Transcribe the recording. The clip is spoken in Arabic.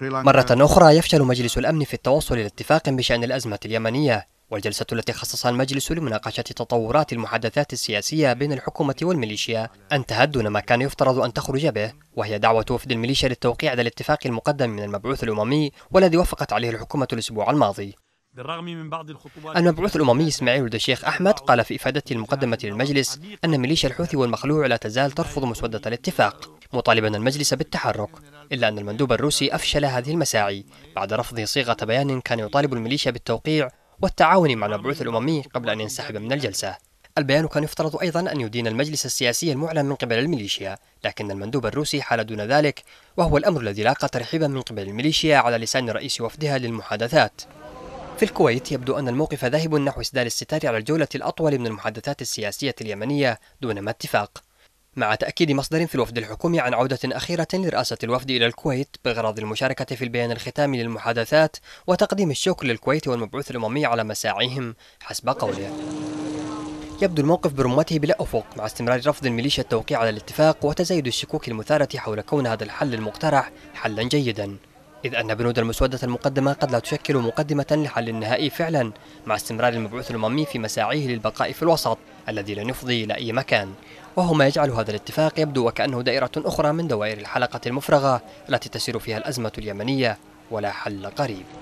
مرة أخرى يفشل مجلس الأمن في التوصل إلى اتفاق بشأن الأزمة اليمنية والجلسة التي خصصها المجلس لمناقشة تطورات المحادثات السياسية بين الحكومة والميليشيا انتهت دون ما كان يفترض أن تخرج به وهي دعوة وفد الميليشيا للتوقيع على الاتفاق المقدم من المبعوث الأممي والذي وافقت عليه الحكومة الأسبوع الماضي بالرغم من بعض الخطوات المبعوث الأممي إسماعيل الشيخ أحمد قال في إفادته المقدمة للمجلس أن ميليشيا الحوثي والمخلوع لا تزال ترفض مسودة الاتفاق مطالبا المجلس بالتحرك إلا أن المندوب الروسي أفشل هذه المساعي بعد رفض صيغة بيان كان يطالب الميليشيا بالتوقيع والتعاون مع المبعوث الأممي قبل أن ينسحب من الجلسة البيان كان يفترض أيضا أن يدين المجلس السياسي المعلن من قبل الميليشيا لكن المندوب الروسي حال دون ذلك وهو الأمر الذي لاقى ترحيبا من قبل الميليشيا على لسان رئيس وفدها للمحادثات في الكويت يبدو أن الموقف ذاهب نحو إسدال الستار على الجولة الأطول من المحادثات السياسية اليمنية دون ما اتفاق مع تأكيد مصدر في الوفد الحكومي عن عودة أخيرة لرئاسة الوفد إلى الكويت بغرض المشاركة في البيان الختامي للمحادثات وتقديم الشكر للكويت والمبعوث الأممي على مساعيهم حسب قوله يبدو الموقف برمته بلا أفق مع استمرار رفض الميليشيا التوقيع على الاتفاق وتزايد الشكوك المثارة حول كون هذا الحل المقترح حلا جيدا إذ أن بنود المسودة المقدمة قد لا تشكل مقدمة لحل نهائي فعلا مع استمرار المبعوث الأممي في مساعيه للبقاء في الوسط الذي لن يفضي إلى أي مكان وهو ما يجعل هذا الاتفاق يبدو وكأنه دائرة أخرى من دوائر الحلقة المفرغة التي تسير فيها الأزمة اليمنية ولا حل قريب